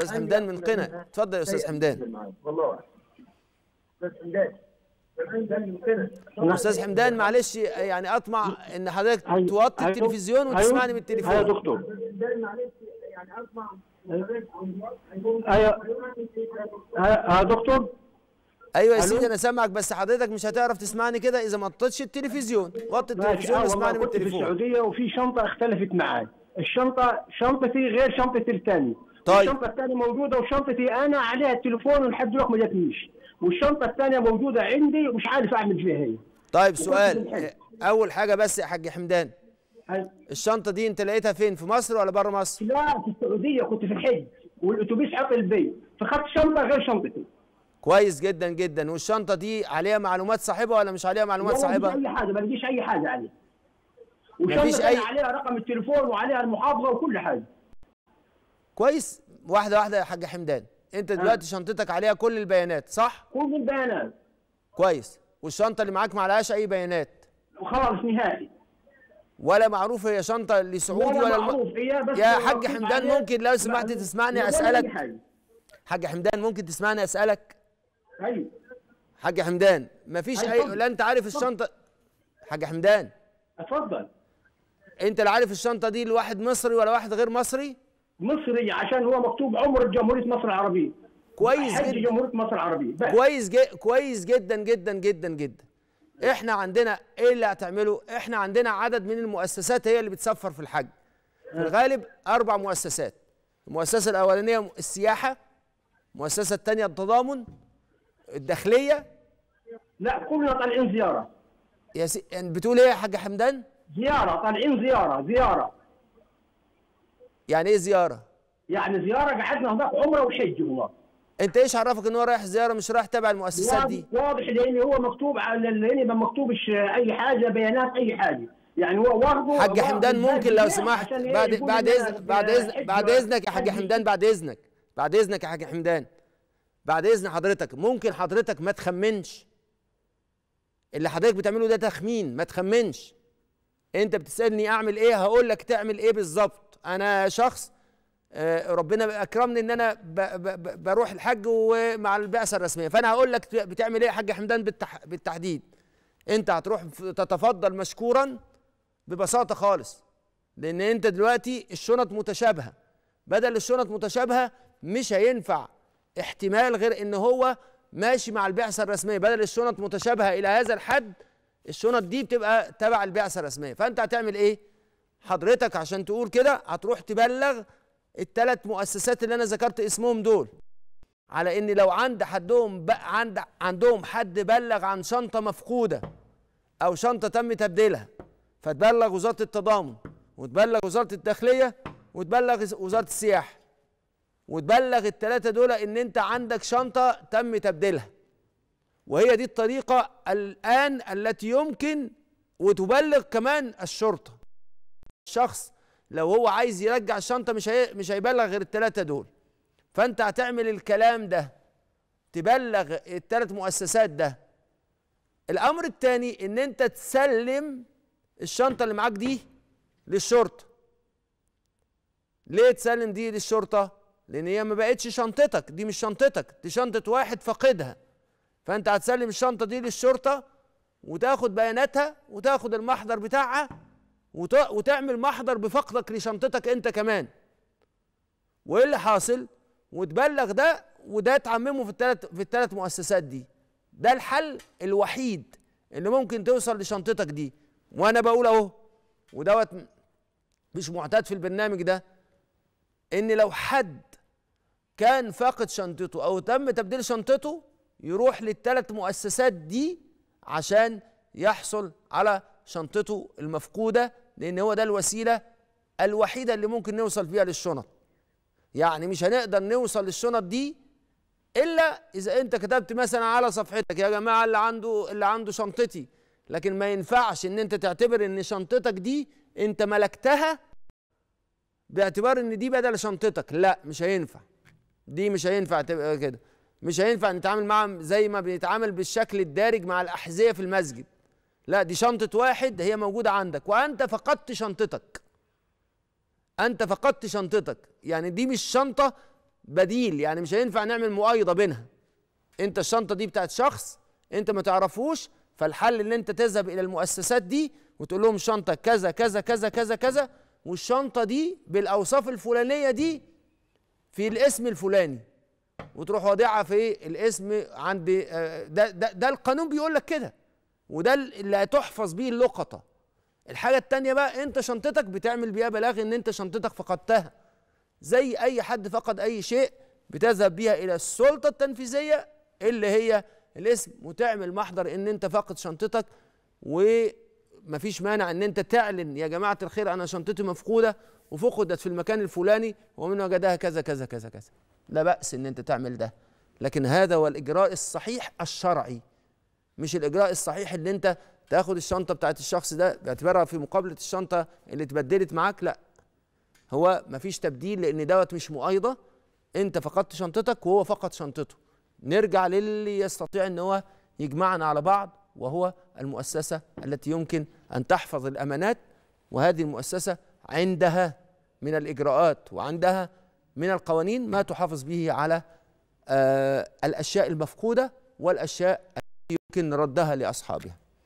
استاذ أيوة، حمدان من قنا اتفضل يا استاذ أيوة. حمدان والله استاذ حمدان استاذ حمدان معلش يعني اطمع ان حضرتك توطي التلفزيون وتسمعني من التليفون ايوه يا دكتور ايوه يا دكتور ايوه يا سيدي انا سامعك بس حضرتك مش هتعرف تسمعني كده اذا ما طيتش التلفزيون وطي آه، التلفزيون واسمعني من التليفون في السعوديه وفي شنطه اختلفت معايا الشنطه شنطتي غير شنطه الثاني طيب الشنطه الثانيه موجوده وشنطتي انا عليها التليفون ولحد دلوقتي ما جاتنيش والشنطه الثانيه موجوده عندي ومش عارف اعمل فيها هي إيه. طيب سؤال اول حاجه بس يا حاج حمدان الشنطه دي انت لقيتها فين في مصر ولا بره مصر لا في السعوديه كنت في الحج والاتوبيس عطل بي فخدت شنطه غير شنطتي كويس جدا جدا والشنطه دي عليها معلومات صاحبها ولا مش عليها معلومات صاحبها؟ مفيش اي حاجه ما لقيش اي حاجه عليها وشنطه أي... عليها رقم التليفون وعليها المحافظه وكل حاجه كويس واحده واحده يا حاج حمدان انت نعم. دلوقتي شنطتك عليها كل البيانات صح كل البيانات كويس والشنطه اللي معاك ما عليهاش اي بيانات خالص نهائي ولا معروف هي شنطه لسعودي ولا, ولا معروف هي بس يا حاج حمدان ممكن لو سمحت تسمعني اسالك حاج حمدان ممكن تسمعني اسالك ايوه حاج حمدان مفيش أيوه، اي لا انت عارف الشنطه حاج حمدان اتفضل انت لا عارف الشنطه دي لواحد مصري ولا واحد غير مصري مصري عشان هو مكتوب عمر جمهوريه مصر العربيه كويس جدا جمهوريه مصر العربيه بس. كويس جي كويس جدا جدا جدا جدا احنا عندنا ايه اللي هتعمله احنا عندنا عدد من المؤسسات هي اللي بتسفر في الحج في الغالب اربع مؤسسات المؤسسه الاولانيه السياحه المؤسسه الثانيه التضامن الداخليه لا كلنا طالعين زياره يا سي... يعني بتقول ايه يا حاج حمدان زياره طالعين زياره زياره يعني ايه زياره يعني زياره قعدنا هناك عمره وحج والله انت ايش عرفك ان هو رايح زياره مش رايح تبع المؤسسات دي واضح لان هو مكتوب على لان يعني ما مكتوبش اي حاجه بيانات اي حاجه يعني هو واخده حاج حمدان ممكن لو سمحت بعد بعد اذن بعد اذن بعد اذنك يا حاج حمدان بعد اذنك بعد اذنك يا حاج حمدان بعد اذن حضرتك ممكن حضرتك ما تخمنش اللي حضرتك بتعمله ده تخمين ما تخمنش انت بتسالني اعمل ايه هقول لك تعمل ايه بالظبط انا شخص آه، ربنا اكرمني ان انا بروح الحج ومع البعثه الرسميه فانا هقول لك بتعمل ايه يا حاج حمدان بالتحديد انت هتروح تتفضل مشكورا ببساطه خالص لان انت دلوقتي الشنط متشابهه بدل الشنط متشابهه مش هينفع احتمال غير ان هو ماشي مع البعثه الرسميه بدل الشنط متشابهه الى هذا الحد الشنط دي بتبقى تبع البعثه الرسميه فانت هتعمل ايه حضرتك عشان تقول كده هتروح تبلغ الثلاث مؤسسات اللي انا ذكرت اسمهم دول على ان لو عند حدهم عند عندهم حد بلغ عن شنطه مفقوده او شنطه تم تبديلها فتبلغ وزاره التضامن وتبلغ وزاره الداخليه وتبلغ وزاره السياحه وتبلغ الثلاثه دول ان انت عندك شنطه تم تبديلها وهي دي الطريقه الان التي يمكن وتبلغ كمان الشرطه شخص لو هو عايز يرجع الشنطه مش هي مش هيبلغ غير الثلاثه دول فانت هتعمل الكلام ده تبلغ الثلاث مؤسسات ده الامر الثاني ان انت تسلم الشنطه اللي معاك دي للشرطه ليه تسلم دي للشرطه لان هي ما بقتش شنطتك دي مش شنطتك دي شنطه واحد فاقدها فانت هتسلم الشنطه دي للشرطه وتاخد بياناتها وتاخد المحضر بتاعها وتعمل محضر بفقدك لشنطتك انت كمان وايه اللي حاصل وتبلغ ده وده تعممه في الثلاث في الثلاث مؤسسات دي ده الحل الوحيد اللي ممكن توصل لشنطتك دي وانا بقول اهو ودوت مش معتاد في البرنامج ده ان لو حد كان فاقد شنطته او تم تبديل شنطته يروح للثلاث مؤسسات دي عشان يحصل على شنطته المفقوده لأن هو ده الوسيلة الوحيدة اللي ممكن نوصل فيها للشنط يعني مش هنقدر نوصل للشنط دي إلا إذا أنت كتبت مثلا على صفحتك يا جماعة اللي عنده اللي عنده شنطتي لكن ما ينفعش إن أنت تعتبر إن شنطتك دي أنت ملكتها باعتبار إن دي بدل شنطتك لا مش هينفع دي مش هينفع تبقى كده مش هينفع نتعامل معاها زي ما بنتعامل بالشكل الدارج مع الأحذية في المسجد لا دي شنطة واحد هي موجودة عندك وأنت فقدت شنطتك أنت فقدت شنطتك يعني دي مش شنطة بديل يعني مش هينفع نعمل مؤايضة بينها أنت الشنطة دي بتاعت شخص أنت ما تعرفوش فالحل ان انت تذهب الى المؤسسات دي وتقول لهم شنطه كذا كذا كذا كذا كذا والشنطه دي بالاوصاف الفلانيه دي في الاسم الفلاني وتروح واضعها في الاسم عند آه، ده, ده, ده القانون بيقول لك كده وده اللي هتحفظ بيه اللقطه الحاجه التانيه بقى انت شنطتك بتعمل بيها بلاغ ان انت شنطتك فقدتها زي اي حد فقد اي شيء بتذهب بيها الى السلطه التنفيذيه اللي هي الاسم وتعمل محضر ان انت فاقد شنطتك ومفيش مانع ان انت تعلن يا جماعه الخير انا شنطتي مفقوده وفقدت في المكان الفلاني ومن وجدها كذا كذا كذا كذا لا باس ان انت تعمل ده لكن هذا هو الاجراء الصحيح الشرعي مش الاجراء الصحيح اللي انت تاخد الشنطه بتاعت الشخص ده باعتبارها في مقابله الشنطه اللي اتبدلت معاك لا هو مفيش تبديل لان دوت مش مقايضه انت فقدت شنطتك وهو فقد شنطته نرجع للي يستطيع ان هو يجمعنا على بعض وهو المؤسسه التي يمكن ان تحفظ الامانات وهذه المؤسسه عندها من الاجراءات وعندها من القوانين ما تحافظ به على آه الاشياء المفقوده والاشياء يمكن ردها لاصحابها